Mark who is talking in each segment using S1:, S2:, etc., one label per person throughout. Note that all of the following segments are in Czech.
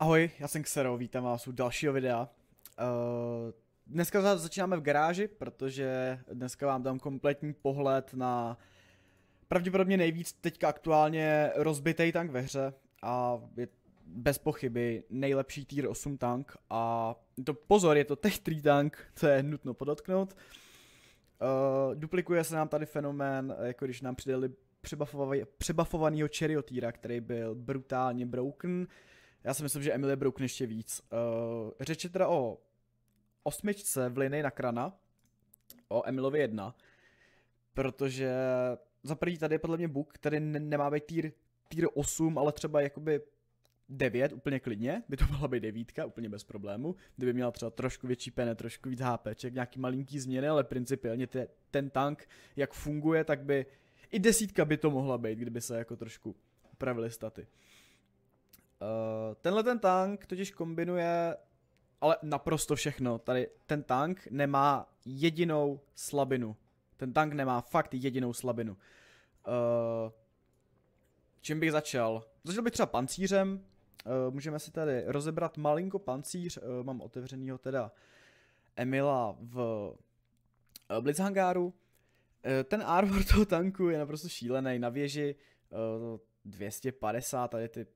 S1: Ahoj, já jsem Xero, vítám vás u dalšího videa. Eh, dneska začínáme v garáži, protože dneska vám dám kompletní pohled na pravděpodobně nejvíc teďka aktuálně rozbitý tank ve hře a je bez pochyby nejlepší tier 8 tank a to pozor, je to tech 3 tank, co je nutno podotknout. Uh, duplikuje se nám tady fenomén, jako když nám přidali přebafovaný, přebafovanýho Cheryotýra, který byl brutálně broken, já si myslím, že Emily Brook ještě víc. Uh, řeči teda o osmičce v linii na krana, o Emilovi 1, protože za první tady je podle mě buk, který ne- nemá být týr, týr 8, ale třeba jakoby 9 úplně klidně, by to byla být devítka, úplně bez problému, kdyby měla třeba trošku větší pene, trošku víc HPček, nějaký malinký změny, ale principiálně te, ten tank, jak funguje, tak by i desítka by to mohla být, kdyby se jako trošku upravili staty. Eh, tenhle ten tank totiž kombinuje ale naprosto všechno. Tady ten tank nemá jedinou slabinu. Ten tank nemá fakt jedinou slabinu. Uh, čím bych začal? Začal bych třeba pancířem. Uh, můžeme si tady rozebrat malinko pancíř. Uh, mám otevřenýho teda Emila v uh, Blitzhangáru. Uh, ten armor toho tanku je naprosto šílený. Na věži uh, 250, tady ty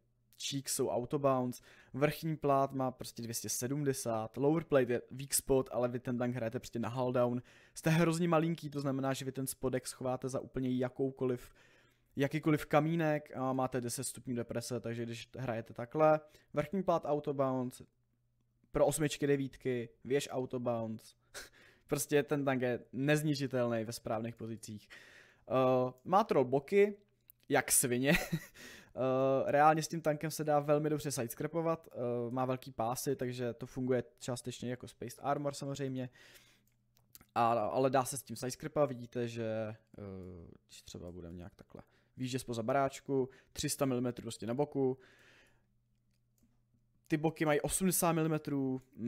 S1: cheek jsou autobounds, vrchní plát má prostě 270, lower plate je weak spot, ale vy ten tank hrajete prostě na hull down. Jste hrozně malinký, to znamená, že vy ten spodek schováte za úplně jakoukoliv jakýkoliv kamínek a máte 10 stupňů deprese, takže když hrajete takhle, vrchní plát autobounds, pro osmičky devítky, věž autobounds, prostě ten tank je nezničitelný ve správných pozicích. Uh, má troll boky, jak svině, Eh, reálně s tím tankem se dá velmi dobře sidescrapovat, uh, má velký pásy, takže to funguje částečně jako Space Armor samozřejmě. A, ale dá se s tím sidescrapovat, vidíte, že uh, třeba budeme nějak takhle výjíždět spoza baráčku, 300 mm prostě na boku, ty boky mají 80 mm,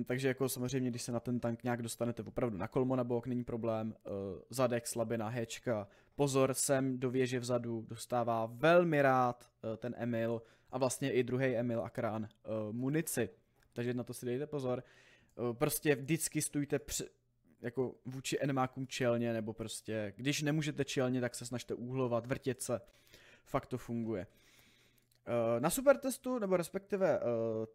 S1: takže jako samozřejmě, když se na ten tank nějak dostanete opravdu na kolmo na bok, není problém. Eh, zadek, slabina, hečka. Pozor, sem do věže vzadu dostává velmi rád eh, ten Emil a vlastně i druhý Emil a krán eh, munici. Takže na to si dejte pozor. Prostě vždycky stůjte při, jako vůči enemákům čelně, nebo prostě, když nemůžete čelně, tak se snažte úhlovat, vrtět se. Fakt to funguje. Eh, na supertestu, nebo respektive eh,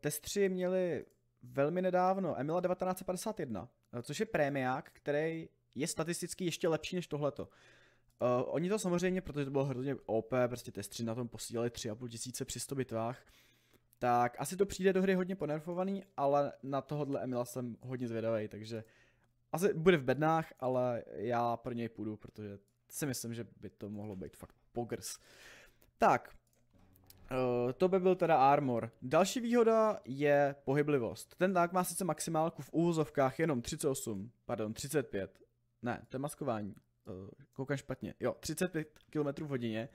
S1: testři měli velmi nedávno Emila 1951, eh, což je prémiák, který je statisticky ještě lepší než tohleto. oni to samozřejmě, protože to bylo hrozně OP, prostě testři na tom posílali 3,5 tisíce při 100 bitvách, tak asi to přijde do hry hodně ponerfovaný, ale na tohohle Emila jsem hodně zvědavý, takže asi bude v bednách, ale já pro něj půjdu, protože si myslím, že by to mohlo být fakt pogrs. Tak, Uh, to by byl teda armor. Další výhoda je pohyblivost. Ten tank má sice maximálku v úvozovkách jenom 38, pardon, 35. Ne, to je maskování. Uh, koukám špatně. Jo, 35 km hodině.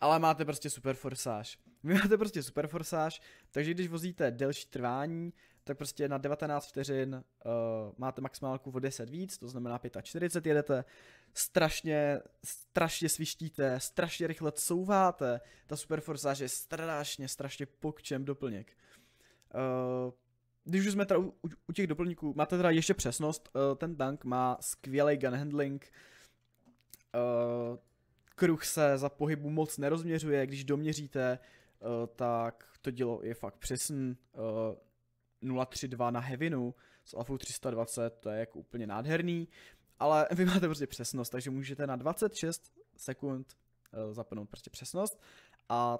S1: Ale máte prostě super forsáž. Vy máte prostě super forsáž, takže když vozíte delší trvání, tak prostě na 19 vteřin uh, máte maximálku o 10 víc, to znamená 45 jedete, strašně, strašně svištíte, strašně rychle couváte, ta super forsáž je strašně, strašně pokčem doplněk. Uh, když už jsme teda u, u, u těch doplňků, máte teda ještě přesnost, uh, ten tank má skvělý gun handling, uh, kruh se za pohybu moc nerozměřuje, když doměříte, Eh, tak to dílo je fakt přesný. 032 eh, na Heavinu s Alfou 320, to je jako úplně nádherný, ale vy máte prostě přesnost, takže můžete na 26 sekund eh, zapnout prostě přesnost a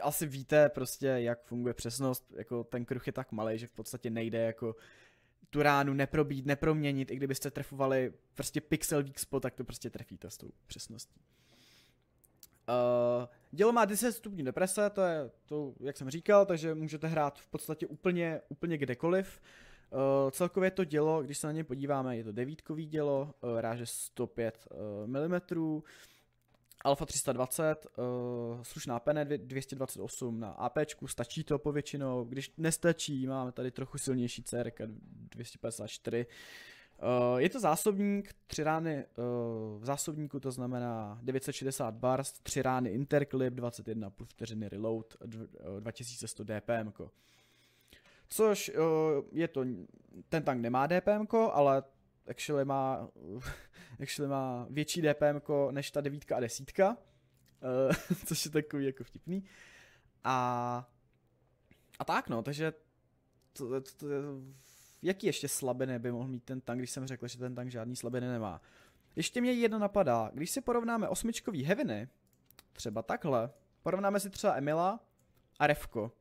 S1: asi víte prostě, jak funguje přesnost, jako ten kruh je tak malý, že v podstatě nejde jako tu ránu neprobít, neproměnit, i kdybyste trefovali prostě pixel weak spot, tak to prostě trefíte s tou přesností. Eh, dělo má 10 stupňů deprese, to je to, jak jsem říkal, takže můžete hrát v podstatě úplně, úplně kdekoliv. Uh, celkově to dělo, když se na ně podíváme, je to devítkový dělo, uh, ráže 105 uh, mm, Alfa 320, uh, slušná pene 228 na AP, stačí to povětšinou, když nestačí, máme tady trochu silnější CRK 254, Uh, je to zásobník, tři rány uh, v zásobníku, to znamená 960 bars, tři rány interclip, 21 plus vteřiny reload, 2100 eh, dpm. Což je to, ten tank nemá dpm, ale actually má, actually má větší dpm než ta devítka a desítka, což je takový jako vtipný. A, a tak no, takže to, to, to, to jaký ještě slabiny by mohl mít ten tank, když jsem řekl, že ten tank žádný slabiny nemá. Ještě mě jedna napadá, když si porovnáme osmičkový heaviny, třeba takhle, porovnáme si třeba Emila a Revko.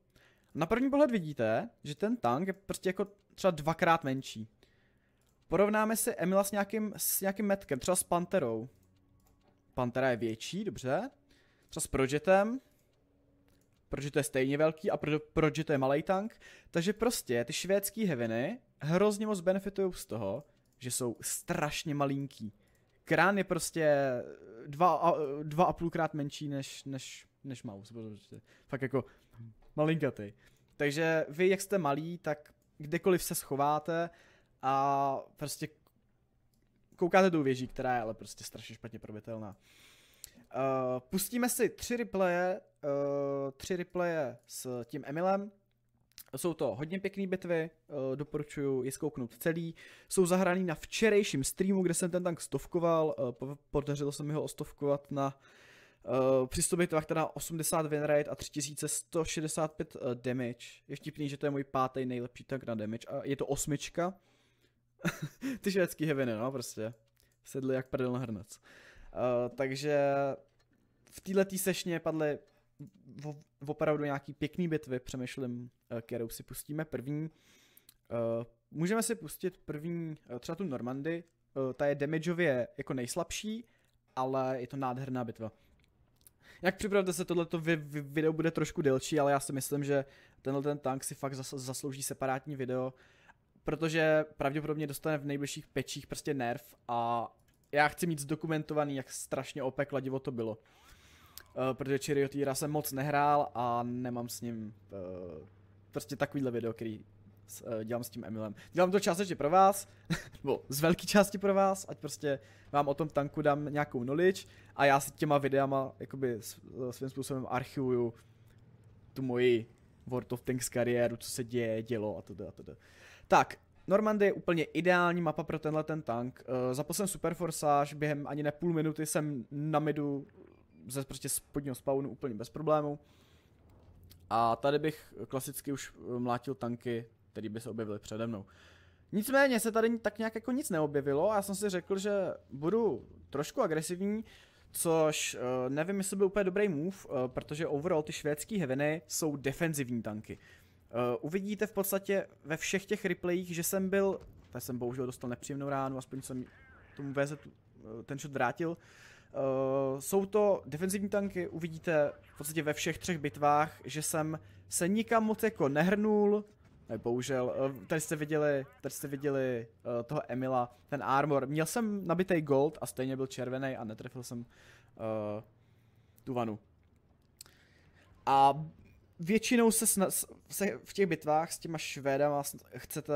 S1: Na první pohled vidíte, že ten tank je prostě jako třeba dvakrát menší. Porovnáme si Emila s nějakým, s nějakým metkem, třeba s Panterou. Pantera je větší, dobře. Třeba s Projetem, protože to je stejně velký a pro, to je malý tank. Takže prostě ty švédský heviny hrozně moc benefitují z toho, že jsou strašně malinký. Krán je prostě dva, a, dva a půlkrát menší než, než, než mouse. Prostě. Fakt jako malinkatý. Takže vy, jak jste malí, tak kdekoliv se schováte a prostě koukáte do věží, která je ale prostě strašně špatně probitelná. Uh, pustíme si tři replaye, uh, tři replaye s tím Emilem, jsou to hodně pěkné bitvy, eh, doporučuji je zkouknout celý. Jsou zahraný na včerejším streamu, kde jsem ten tank stovkoval, eh, podařilo se mi ho ostovkovat na při 100 bitvách teda 80 winrate a 3165 eh, damage. Je vtipný, že to je můj pátý nejlepší tank na damage a je to osmička. Ty švédský heviny, no prostě. Sedli jak prdel na hrnec. Uh, takže v této sešně padly opravdu nějaký pěkný bitvy, přemýšlím, eh, kterou si pustíme první. Eh, můžeme si pustit první, eh, třeba tu Normandy, ta je damageově jako nejslabší, ale je to nádherná bitva. Jak připravte se, tohleto video bude trošku delší, ale já si myslím, že tenhle ten tank si fakt zaslouží separátní video, protože pravděpodobně dostane v nejbližších pečích prostě nerv a já chci mít zdokumentovaný, jak strašně OP kladivo to bylo uh, protože Chiriotýra jsem moc nehrál a nemám s ním uh, prostě takovýhle video, který s, uh, dělám s tím Emilem. Dělám to částečně pro vás, nebo z velké části pro vás, ať prostě vám o tom tanku dám nějakou knowledge a já si těma videama jakoby svým způsobem archivuju tu moji World of Tanks kariéru, co se děje, dělo a to a to. Tak, Normandie je úplně ideální mapa pro tenhle ten tank. Uh, zapl jsem Super Forsage, během ani ne půl minuty jsem na midu ze prostě spodního spawnu úplně bez problémů. A tady bych klasicky už eh, mlátil tanky, které by se objevily přede mnou. Nicméně se tady tak nějak jako nic neobjevilo a já jsem si řekl, že budu trošku agresivní, což eh, nevím, jestli byl úplně dobrý move, eh, protože overall ty švédské heveny jsou defenzivní tanky. Uvidíte v podstatě ve všech těch replayích, že jsem byl, já jsem bohužel dostal nepříjemnou ránu, aspoň jsem tomu VZ ten shot vrátil, Uh, jsou to defenzivní tanky, uvidíte v podstatě ve všech třech bitvách, že jsem se nikam moc jako nehrnul, ne, bohužel, uh, tady jste viděli, tady jste viděli uh, toho Emila, ten armor, měl jsem nabitý gold a stejně byl červený a netrefil jsem uh, tu vanu. A většinou se, sna- se v těch bitvách s těma švédama chcete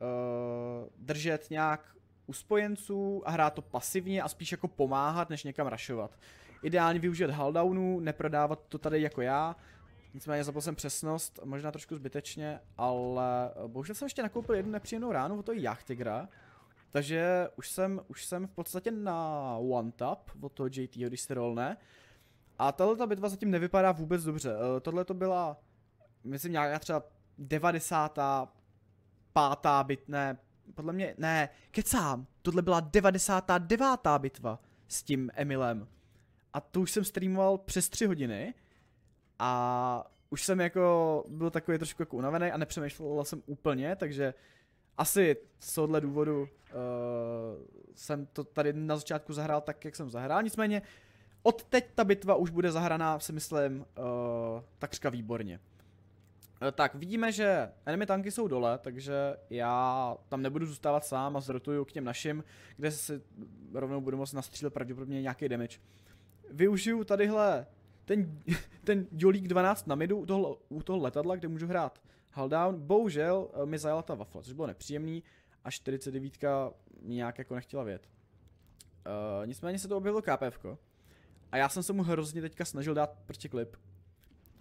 S1: uh, držet nějak u spojenců a hrát to pasivně a spíš jako pomáhat, než někam rašovat. Ideálně využít haldaunu, neprodávat to tady jako já, Nicméně zapl jsem přesnost, možná trošku zbytečně, ale eh, bohužel jsem ještě nakoupil jednu nepříjemnou ránu od toho Jachtigra. Takže už jsem, už jsem v podstatě na one tap od toho JT, když se rolne. A tahle ta bitva zatím nevypadá vůbec dobře. Eh, tohle to byla, myslím, nějaká třeba 90. pátá bitné. ne, podle mě, ne, kecám, tohle byla 99. bitva s tím Emilem. A tu už jsem streamoval přes 3 hodiny a už jsem jako byl takový trošku jako unavený a nepřemýšlel jsem úplně, takže asi z tohohle důvodu uh, jsem to tady na začátku zahrál tak, jak jsem zahrál, nicméně od teď ta bitva už bude zahraná, si myslím, uh, takřka výborně. Eh, tak, vidíme, že enemy tanky jsou dole, takže já tam nebudu zůstávat sám a zrotuju k těm našim, kde si rovnou budu moct nastřílet pravděpodobně nějaký damage. Využiju tadyhle ten, ten dělík 12 na midu u toho, u toho letadla, kde můžu hrát Haldown, Bohužel eh, mi zajela ta wafla, což bylo nepříjemný a 49 nějak jako nechtěla vět. Uh, nicméně se to objevilo KPF. -ko. A já jsem se mu hrozně teďka snažil dát prostě klip,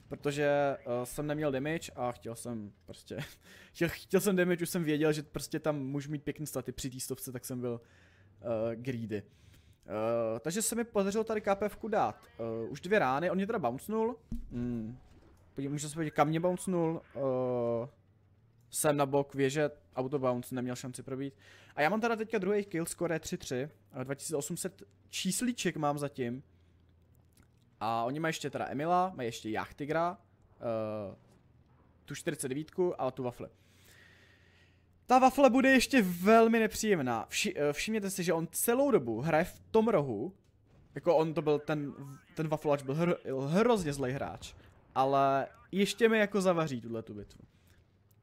S1: protože uh, jsem neměl damage a chtěl jsem prostě, chtěl, chtěl jsem damage, už jsem věděl, že prostě tam můžu mít pěkný staty při stovce, tak jsem byl uh, greedy. Uh, takže se mi podařilo tady KPF dát uh, už dvě rány, on mě teda bouncenul, mm. můžu se podívat, kam mě bouncenul, uh, jsem na bok věže, auto bounce, neměl šanci probít. A já mám teda teďka druhý kill, score 3-3, 2800 číslíček mám zatím, a oni mají ještě teda Emila, mají ještě Jachtigra, uh, eh, tu 49 a tu wafle. Ta wafle bude ještě velmi nepříjemná. Vši, eh, všimněte si, že on celou dobu hraje v tom rohu. Jako on to byl ten, ten waflač byl hr, hrozně zlej hráč. Ale ještě mi jako zavaří tuhle tu bitvu.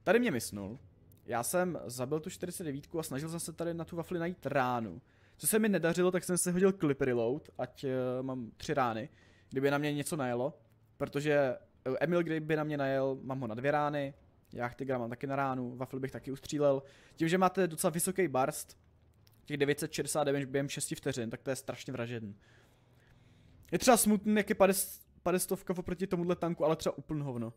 S1: Tady mě mysnul. Já jsem zabil tu 49 a snažil jsem se tady na tu wafli najít ránu. Co se mi nedařilo, tak jsem se hodil clip reload, ať uh, mám tři rány kdyby na mě něco najelo, protože eh, Emil, kdyby na mě najel, mám ho na dvě rány, já Tigra mám taky na ránu, Waffle bych taky ustřílel. Tím, že máte docela vysoký barst, těch 960 damage během 6 vteřin, tak to je strašně vražedný. Je třeba smutný, jak je 50 oproti tomuhle tanku, ale třeba úplně hovno.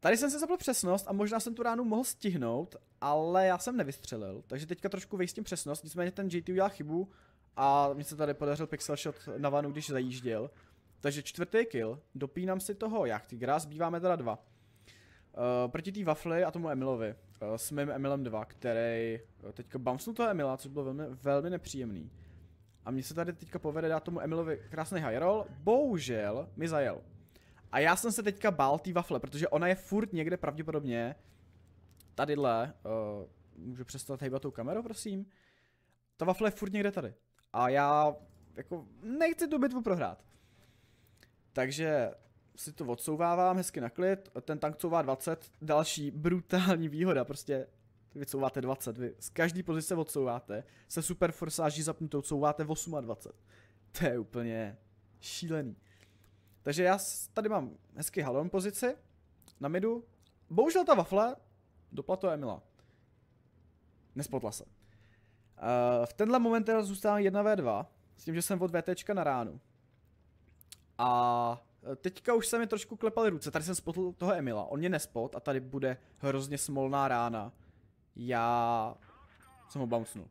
S1: Tady jsem si zapl přesnost a možná jsem tu ránu mohl stihnout, ale já jsem nevystřelil, takže teďka trošku vejstím přesnost, nicméně ten JT udělal chybu a mi se tady podařil pixel shot na vanu, když zajížděl. Takže čtvrtý kill, dopínám si toho jak Jachtigra, zbýváme teda dva. Uh, proti té Wafly a tomu Emilovi, uh, s mým Emilem 2, který uh, teďka bouncnul toho Emila, což bylo velmi, velmi nepříjemný. A mně se tady teďka povede dát tomu Emilovi krásný high roll, bohužel mi zajel. A já jsem se teďka bál té Wafle, protože ona je furt někde pravděpodobně tadyhle, uh, můžu přestat hejbat tou kamerou, prosím. Ta Wafle je furt někde tady. A já jako nechci tu bitvu prohrát. Takže si to odsouvávám hezky na klid, ten tank couvá 20, další brutální výhoda, prostě vy couváte 20, vy z každý pozice odsouváte, se super forsáží zapnutou couváte 28. To je úplně šílený. Takže já tady mám hezky halon pozici, na midu, bohužel ta wafle do to Emila. Nespotla se. Uh, v tenhle moment teda zůstávám 1v2, s tím, že jsem od VT na ránu. A e, teďka už se mi trošku klepaly ruce, tady jsem spotl toho Emila, on mě nespot a tady bude hrozně smolná rána. Já jsem ho bouncnul.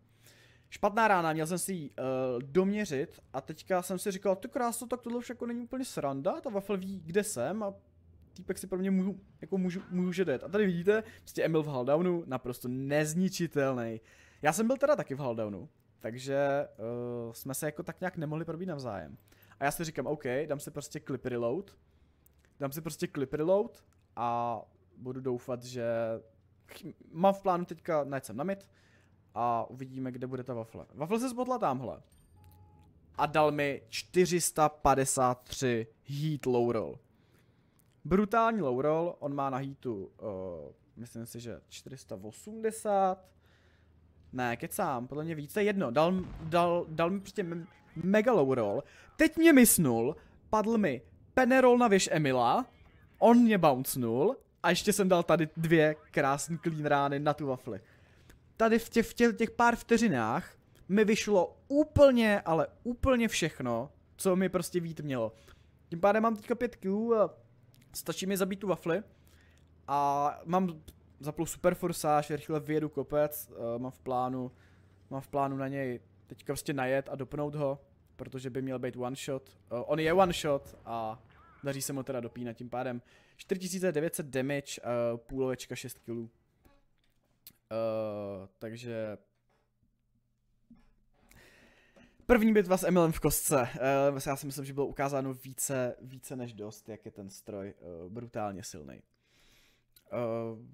S1: Špatná rána, měl jsem si ji uh, doměřit a teďka jsem si říkal, ty krásno, tak tohle už jako není úplně sranda, ta wafel ví, kde jsem a týpek si pro mě můžu, jako můžu, může dát. A tady vidíte, prostě Emil v Haldownu, naprosto nezničitelný. Já jsem byl teda taky v Haldownu, takže uh, jsme se jako tak nějak nemohli probít navzájem. A já si říkám, OK, dám si prostě clip reload, dám si prostě clip reload a budu doufat, že mám v plánu teďka, najít jsem na mid a uvidíme, kde bude ta wafle. Wafle se zbodla tamhle. A dal mi 453 heat low roll. Brutální low roll, on má na heatu, uh, myslím si, že 480. Ne, kecám, podle mě více jedno, dal, dal, dal mi prostě mega low roll. Teď mě misnul, padl mi penerol na věž Emila, on mě bouncnul a ještě jsem dal tady dvě krásné clean rány na tu wafli. Tady v těch, v těch, těch pár vteřinách mi vyšlo úplně, ale úplně všechno, co mi prostě vít mělo. Tím pádem mám teďka 5 kg a stačí mi zabít tu wafli a mám zaplu super forsáž, rychle vyjedu kopec, uh, mám v plánu, mám v plánu na něj teďka prostě najet a dopnout ho protože by měl být one shot. Uh, on je one shot a daří se mu teda dopínat tím pádem. 4900 damage, uh, půlovečka 6 kg. Uh, takže... První bitva s Emilem v kostce. Uh, já si myslím, že bylo ukázáno více, více než dost, jak je ten stroj uh, brutálně silný. Uh,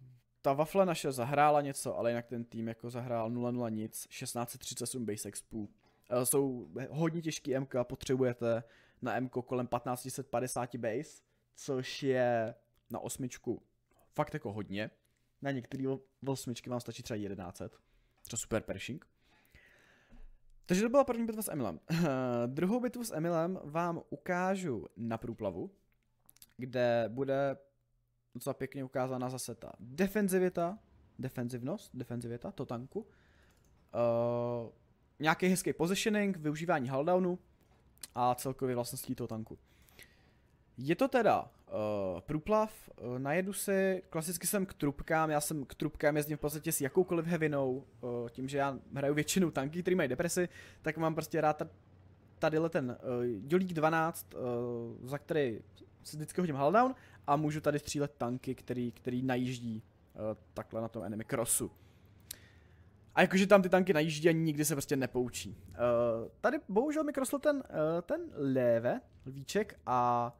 S1: ta wafle naše zahrála něco, ale jinak ten tým jako zahrál 0-0 nic, 1638 base expů. Eh, jsou hodně těžký MK, potřebujete na MK kolem 1550 base, což je na osmičku fakt jako hodně. Na některé osmičky vám stačí třeba 1100, třeba super Pershing. Takže to byla první bitva s Emilem. Druhou bitvu s Emilem vám ukážu na průplavu, kde bude docela pěkně ukázána zase ta defenzivita, defenzivnost, defenzivita, to tanku. Uh, nějaký hezký positioning, využívání haldownu a celkově vlastností toho tanku. Je to teda uh, průplav, uh, najedu si, klasicky jsem k trubkám, já jsem k trubkám jezdím v podstatě s jakoukoliv hevinou, uh, tím, že já hraju většinu tanky, který mají depresi, tak mám prostě rád tady ten uh, dělík 12, uh, za který si vždycky hodím haldown a můžu tady střílet tanky, který, který najíždí uh, takhle na tom enemy crossu. A jakože tam ty tanky najíždí a nikdy se prostě nepoučí. Uh, tady bohužel mi krosl ten, uh, ten léve, lvíček a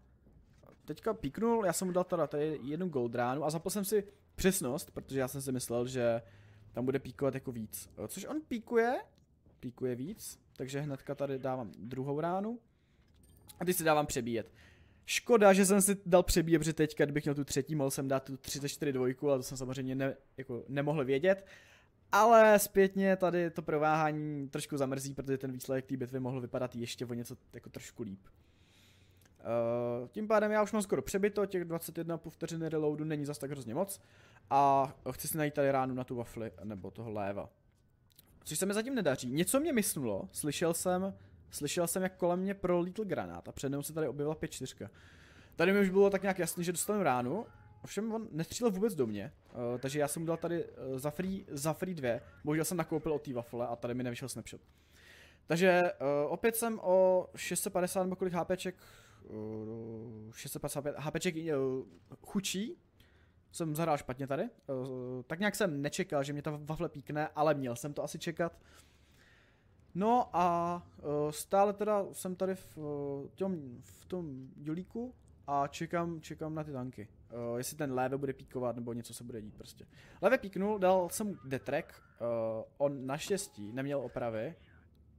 S1: teďka píknul, já jsem mu dal teda tady jednu gold ránu a zapl jsem si přesnost, protože já jsem si myslel, že tam bude píkovat jako víc. Uh, což on píkuje, píkuje víc, takže hnedka tady dávám druhou ránu. A teď si dávám přebíjet. Škoda, že jsem si dal přebíjet, protože teďka, kdybych měl tu třetí, mohl jsem dát tu 34 dvojku, ale to jsem samozřejmě ne, jako nemohl vědět. Ale zpětně tady to prováhání trošku zamrzí, protože ten výsledek té bitvy mohl vypadat ještě o něco jako trošku líp. Uh, tím pádem já už mám skoro přebyto, těch 21,5 vteřiny reloadu není zas tak hrozně moc. A chci si najít tady ránu na tu wafli, nebo toho léva. Což se mi zatím nedaří. Něco mě mysnulo, slyšel jsem, slyšel jsem, jak kolem mě prolítl granát a před se tady objevila pět 4. Tady mi už bylo tak nějak jasný, že dostanu ránu, Ovšem on nestřílel vůbec do mě, uh, takže já jsem udělal tady uh, za free, za free dvě. Bohužel jsem nakoupil od té wafle a tady mi nevyšel snapshot. Takže uh, opět jsem o 650 nebo kolik HPček, uh, 655 HPček uh, chučí. Jsem zahrál špatně tady. Uh, tak nějak jsem nečekal, že mě ta wafle píkne, ale měl jsem to asi čekat. No a uh, stále teda jsem tady v, uh, těm, v tom dělíku a čekám, čekám na ty tanky. Uh, jestli ten léve bude píkovat nebo něco se bude dít prostě. Leve píknul, dal jsem mu detrek, uh, eh, on naštěstí neměl opravy,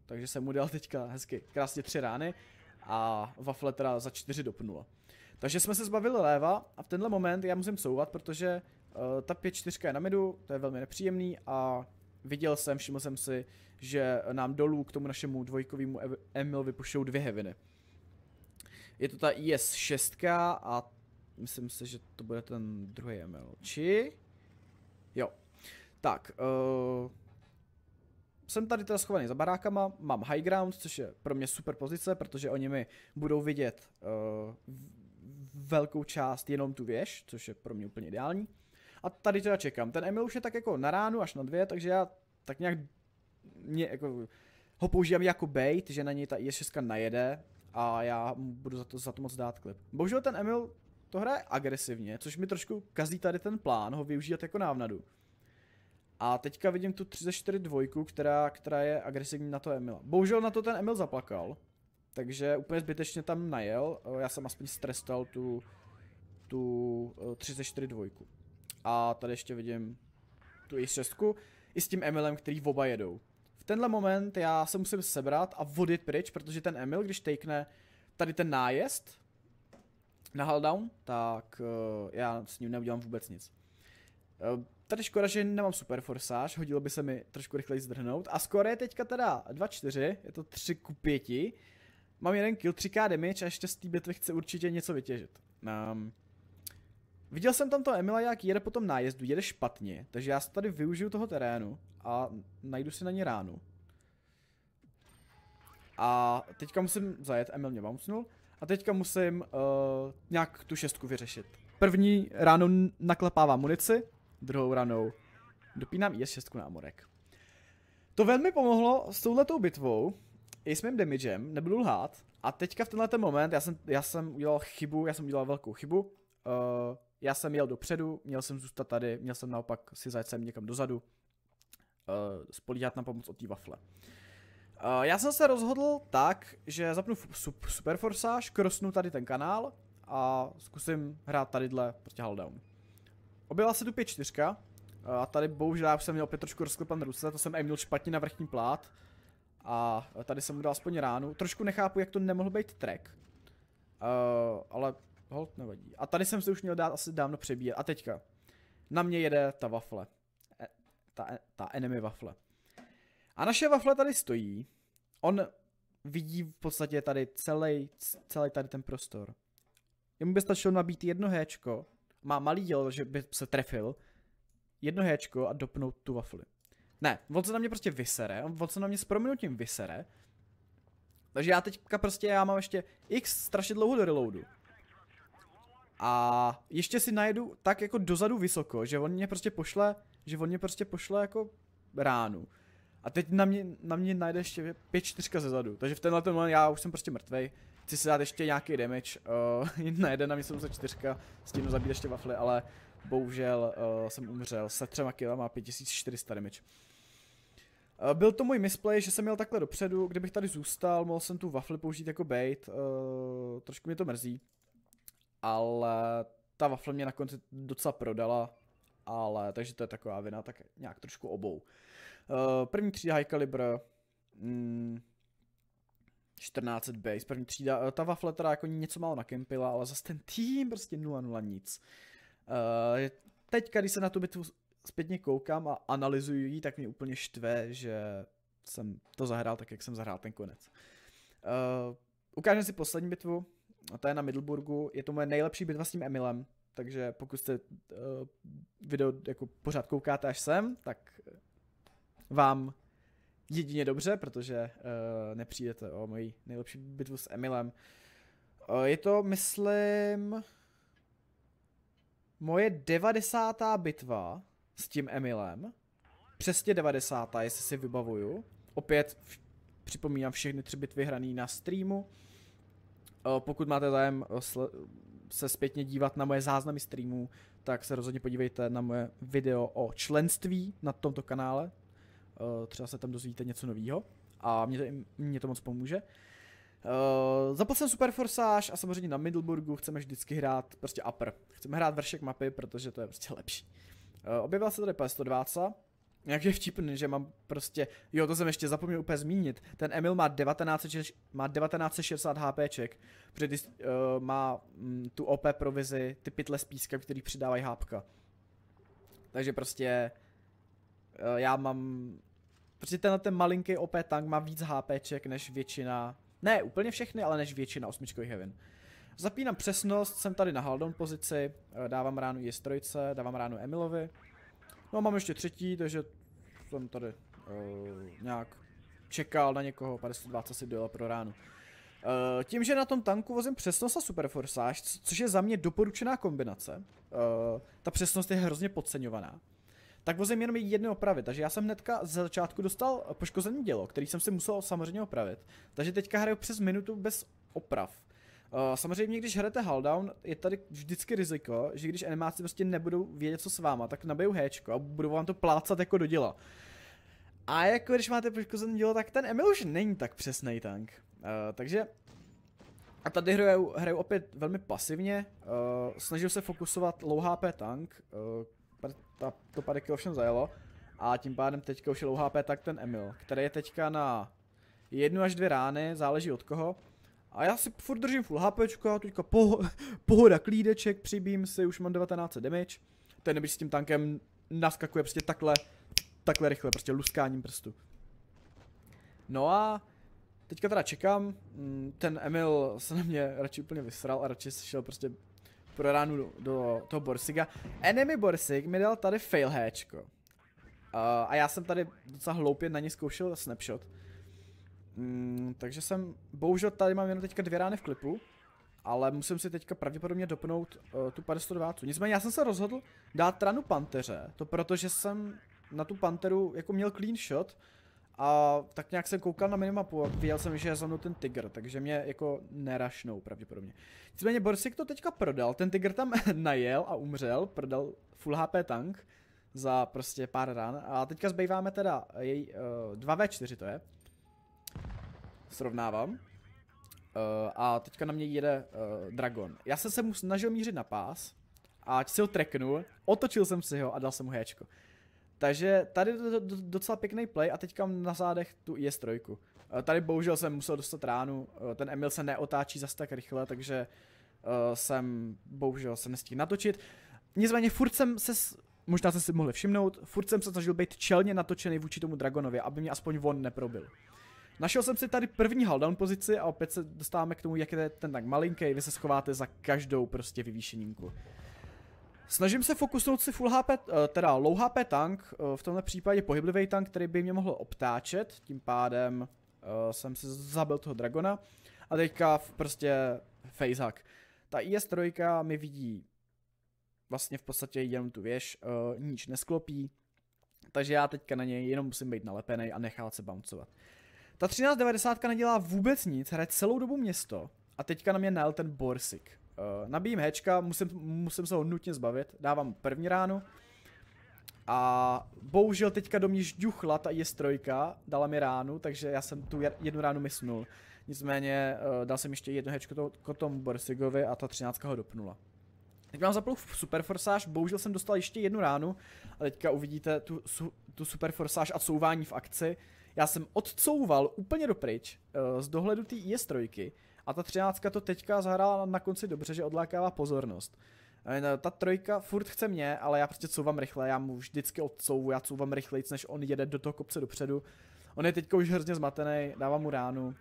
S1: takže jsem mu dal teďka hezky krásně tři rány a wafle teda za čtyři dopnula. Takže jsme se zbavili léva a v tenhle moment já musím couvat, protože uh, ta 5-4 je na midu, to je velmi nepříjemný a viděl jsem, všiml jsem si, že nám dolů k tomu našemu dvojkovému Emil vypušou dvě heviny. Je to ta IS-6 a Myslím si, že to bude ten druhý email. Či? Jo. Tak. Uh, jsem tady teda schovaný za barákama, mám high ground, což je pro mě super pozice, protože oni mi budou vidět uh, velkou část jenom tu věž, což je pro mě úplně ideální. A tady teda čekám. Ten email už je tak jako na ránu až na dvě, takže já tak nějak mě jako, ho používám jako bait, že na něj ta IS6 najede a já budu za to, za to moc dát klip. Bohužel ten Emil to hraje agresivně, což mi trošku kazí tady ten plán ho využívat jako návnadu. A teďka vidím tu 34 dvojku, která, která je agresivní na to Emila. Bohužel na to ten Emil zaplakal, takže úplně zbytečně tam najel, eh, já jsem aspoň strestal tu, tu 34 eh, dvojku. A tady ještě vidím tu i6 i s tím Emilem, který oba jedou. V tenhle moment já se musím sebrat a vodit pryč, protože ten Emil, když tejkne tady ten nájezd, na Haldown, tak uh, já s ním neudělám vůbec nic. Uh, tady škoda, že nemám super forsáž, hodilo by se mi trošku rychleji zdrhnout. A skoro je teďka teda 2-4, je to 3 ku 5. Mám jeden kill, 3k damage a ještě z té bitvy chce určitě něco vytěžit. Um, viděl jsem tam to Emila, jak jede po tom nájezdu, jede špatně, takže já se tady využiju toho terénu a najdu si na ně ránu. A teďka musím zajet, Emil mě bouncnul. A teďka musím uh, nějak tu šestku vyřešit. První ráno naklepávám munici, druhou ranou dopínám i šestku na morek. To velmi pomohlo s touhletou bitvou, i s mým damagem, nebudu lhát. A teďka v tenhle ten moment, já jsem, já jsem udělal chybu, já jsem udělal velkou chybu. Uh, já jsem jel dopředu, měl jsem zůstat tady, měl jsem naopak si zajet sem někam dozadu. Uh, spolíhat na pomoc od té wafle. Uh, Eh, já jsem se rozhodl tak, že zapnu Super Forsage, krosnu tady ten kanál a zkusím hrát tadyhle prostě Haldown. Objela se tu 5-4 eh, a tady bohužel já už jsem měl opět trošku rozklepan ruce, to jsem aimil špatně na vrchní plát a tady jsem mu dal aspoň ránu. Trošku nechápu, jak to nemohl být track, uh, ale hold nevadí. A tady jsem se už měl dát asi dávno přebíjet a teďka na mě jede ta wafle, e, ta, e, ta enemy wafle. A naše wafle tady stojí on vidí v podstatě tady celý, celý tady ten prostor. Jemu by stačilo nabít jedno héčko, má malý děl, že by se trefil, jedno héčko a dopnout tu wafli. Ne, on se na mě prostě vysere, on se na mě s prominutím vysere. Takže já teďka prostě, já mám ještě x strašně dlouho do reloadu. A ještě si najedu tak jako dozadu vysoko, že on mě prostě pošle, že on mě prostě pošle jako ránu. A teď na mě, na mě najde ještě 5 ze zadu. Takže v tenhle ten moment já už jsem prostě mrtvej. Chci si dát ještě nějaký damage. Uh, na jeden na mě jsem se čtyřka, s tím zabít ještě wafly, ale bohužel uh, jsem umřel se třema kilama a 5400 damage. Uh, byl to můj misplay, že jsem měl takhle dopředu, kdybych tady zůstal, mohl jsem tu wafli použít jako bait, uh, trošku mě to mrzí, ale ta wafle mě na konci docela prodala, ale takže to je taková vina, tak nějak trošku obou. Uh, první třída High Caliber, mm, 14 base, první třída, uh, ta wafle teda jako něco málo nakempila, ale zase ten tým prostě 0-0 nic. Uh, eh, teď, když se na tu bitvu zpětně koukám a analyzuju ji, tak mě úplně štve, že jsem to zahrál tak, jak jsem zahrál ten konec. Uh, ukážem si poslední bitvu, a ta je na Middleburgu. je to moje nejlepší bitva s tím Emilem, takže pokud jste uh, video jako pořád koukáte až sem, tak vám jedině dobře, protože uh, nepřijdete o moji nejlepší bitvu s Emilem. Uh, je to, myslím, moje 90. bitva s tím Emilem. Přesně 90. jestli si vybavuju. Opět v, připomínám všechny tři bitvy hrané na streamu. Uh, pokud máte zájem se zpětně dívat na moje záznamy streamů, tak se rozhodně podívejte na moje video o členství na tomto kanále, Eh, třeba se tam dozvíte něco nového a mě to, mě to moc pomůže. Uh, eh, zapl jsem Super Forsage a samozřejmě na Middleburgu chceme vždycky hrát prostě upper. Chceme hrát vršek mapy, protože to je prostě lepší. Uh, objevila se tady PS120, jak je vtipný, že mám prostě, jo to jsem ještě zapomněl úplně zmínit, ten Emil má, 19, má 1960 HPček, protože ty, uh, má mm, tu OP provizi, ty pytle z píska, který přidávají hápka. Takže prostě uh, já mám Protože tenhle ten malinký OP tank má víc HPček než většina, ne úplně všechny, ale než většina osmičkových heaven. Zapínám přesnost, jsem tady na Haldon pozici, eh, dávám ránu i strojce, dávám ránu Emilovi. No a mám ještě třetí, takže jsem tady uh, nějak čekal na někoho, 520 si dojela pro ránu. Uh, tím, že na tom tanku vozím přesnost a super což je za mě doporučená kombinace, uh, ta přesnost je hrozně podceňovaná tak vozím jenom jedno opravy. Takže já jsem hnedka z začátku dostal poškozený dělo, který jsem si musel samozřejmě opravit. Takže teďka hraju přes minutu bez oprav. Uh, samozřejmě, když hrajete Halldown, je tady vždycky riziko, že když animáci prostě nebudou vědět, co s váma, tak nabijou héčko a budou vám to plácat jako do děla. A jako když máte poškozený dělo, tak ten Emil už není tak přesný tank. Uh, takže a tady hraju, hraju opět velmi pasivně, uh, eh, snažil se fokusovat low HP tank, uh, ta, to padeky ovšem zajelo. A tím pádem teďka už je low HP tak ten Emil, který je teďka na jednu až dvě rány, záleží od koho. A já si furt držím full HP, teďka po, pohoda klídeček, přibím si, už mám 19 damage. Ten nebyl s tím tankem naskakuje prostě takhle, takhle rychle, prostě luskáním prstu. No a teďka teda čekám, mm, ten Emil se na mě radši úplně vysral a radši šel prostě pro ránu do, do toho Borsiga. Enemy Borsig mi dal tady fail hatchko. Uh, eh, a já jsem tady docela hloupě na ně zkoušel snapshot. Mm, takže jsem, bohužel tady mám jenom teďka dvě rány v klipu. Ale musím si teďka pravděpodobně dopnout uh, tu 502. Nicméně já jsem se rozhodl dát ranu panteře. To protože jsem na tu panteru jako měl clean shot a tak nějak jsem koukal na minimapu a viděl jsem, že je za mnou ten tiger, takže mě jako nerašnou pravděpodobně. Nicméně Borsik to teďka prodal, ten tiger tam najel a umřel, prodal full HP tank za prostě pár ran a teďka zbýváme teda její uh, 2v4 to je. Srovnávám. Uh, a teďka na mě jede uh, Dragon. Já jsem se mu snažil mířit na pás, a ať si ho treknu, otočil jsem si ho a dal jsem mu Hčko. Takže tady docela pěkný play a teďka na zádech tu je 3 eh, Tady bohužel jsem musel dostat ránu, eh, ten Emil se neotáčí zase tak rychle, takže eh, jsem bohužel se nestihl natočit. Nicméně furt jsem se, možná jste si mohli všimnout, furt jsem se snažil být čelně natočený vůči tomu Dragonovi, aby mě aspoň on neprobil. Našel jsem si tady první haldown pozici a opět se dostáváme k tomu, jak je ten tak malinký, vy se schováte za každou prostě vyvýšeninku. Snažím se fokusnout si full HP, eh, teda low HP tank, eh, v tomhle případě pohyblivý tank, který by mě mohl obtáčet, tím pádem eh, jsem si zabil toho dragona. A teďka prostě facehack. Ta IS-3 mi vidí vlastně v podstatě jenom tu věž, nič nesklopí, takže já teďka na něj jenom musím být nalepený a nechat se bouncovat. Ta 1390 nedělá vůbec nic, hraje celou dobu město a teďka na mě najel ten Borsik. Uh, eh, nabíjím hečka, musím, musím se ho nutně zbavit, dávám první ránu. A bohužel teďka do mě žduchla ta strojka dala mi ránu, takže já jsem tu jednu ránu mysnul. Nicméně uh, dal jsem ještě jedno hečko to, tomu Borsigovi a ta třináctka ho dopnula. Teď mám zaplou Super Forsage, bohužel jsem dostal ještě jednu ránu a teďka uvidíte tu, su, tu Super Forsage a couvání v akci. Já jsem odcouval úplně dopryč uh, z dohledu té IS strojky. A ta třináctka to teďka zahrála na konci dobře, že odlákává pozornost. Eh, ta trojka furt chce mě, ale já prostě couvám rychle, já mu vždycky odsouvu, já couvám rychleji, než on jede do toho kopce dopředu. On je teďka už hrozně zmatený, dávám mu ránu.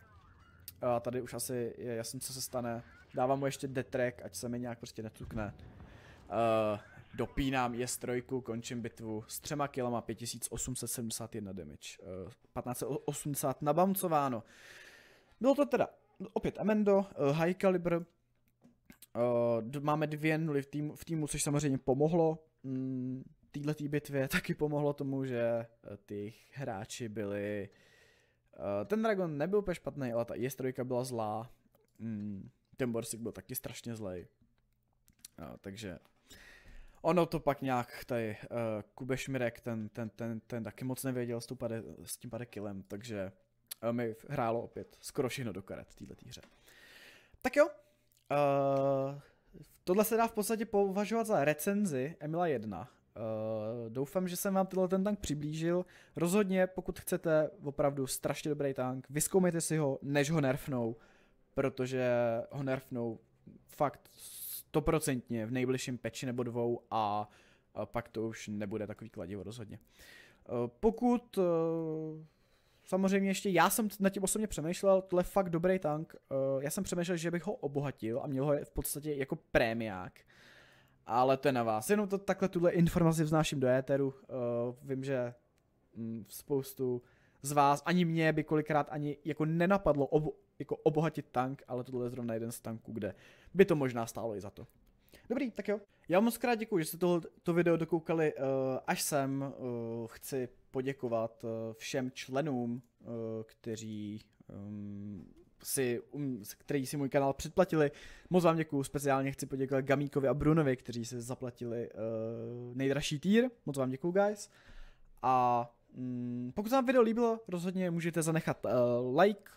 S1: A tady už asi je jasný, co se stane. Dávám mu ještě detrek, ať se mi nějak prostě netukne. Uh, dopínám je strojku, končím bitvu s třema kilama 5871 damage. Uh, eh, 1580 nabamcováno. Bylo to teda opět Amendo, eh, High Caliber, Uh, máme dvě nuly v týmu, v týmu, což samozřejmě pomohlo mm, této bitvě. Taky pomohlo tomu, že eh, ty hráči byli... Uh, ten Dragon nebyl úplně špatný, ale ta IS-3 e byla zlá. Mm, ten Borsik byl taky strašně zlej. Uh, takže ono to pak nějak tady uh, Kubešmirek, ten, ten, ten, ten taky moc nevěděl s, pade, s tím pade kilem, takže mi hrálo opět skoro všechno do karet v této hře. Tak jo, uh, tohle se dá v podstatě považovat za recenzi Emila 1. Uh, eh, doufám, že jsem vám tenhle ten tank přiblížil. Rozhodně, pokud chcete opravdu strašně dobrý tank, vyzkoumejte si ho, než ho nerfnou, protože ho nerfnou fakt stoprocentně v nejbližším peči nebo dvou a, pak to už nebude takový kladivo rozhodně. Eh, pokud Samozřejmě ještě, já jsem na tím osobně přemýšlel, tohle je fakt dobrý tank, eh, já jsem přemýšlel, že bych ho obohatil a měl ho v podstatě jako prémiák. Ale to je na vás, jenom to takhle tuhle informaci vznáším do éteru, eh, vím, že hm, spoustu z vás, ani mě by kolikrát ani jako nenapadlo obo, jako obohatit tank, ale tohle je zrovna jeden z tanků, kde by to možná stálo i za to. Dobrý, tak jo. Já moc krát děkuji, že jste tohle, to video dokoukali uh, až sem. Uh, chci poděkovat eh, všem členům, eh, kteří ehm, si, um, který si můj kanál předplatili. Moc vám děkuju, speciálně chci poděkovat Gamíkovi a Brunovi, kteří se zaplatili uh, nejdražší týr. Moc vám děkuju, guys. A um, pokud se vám video líbilo, rozhodně můžete zanechat uh, like,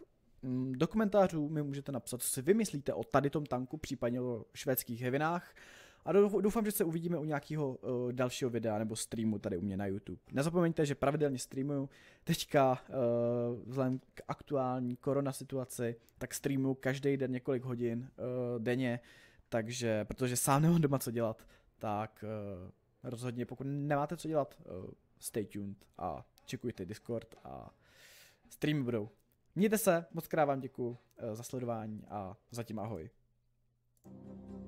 S1: um, do komentářů mi můžete napsat, co si vymyslíte o tady tom tanku, případně o švédských hevinách. Uh, a doufám, že se uvidíme u nějakého uh, dalšího videa nebo streamu tady u mě na YouTube. Nezapomeňte, že pravidelně streamuju. Teďka uh, vzhledem k aktuální korona situaci, tak streamuju každý den několik hodin uh, denně, takže protože sám nemám doma co dělat, tak uh, rozhodně pokud nemáte co dělat, uh, stay tuned a čekujte Discord a streamy budou. Mějte se, moc krát vám děkuji uh, za sledování a zatím ahoj. thank you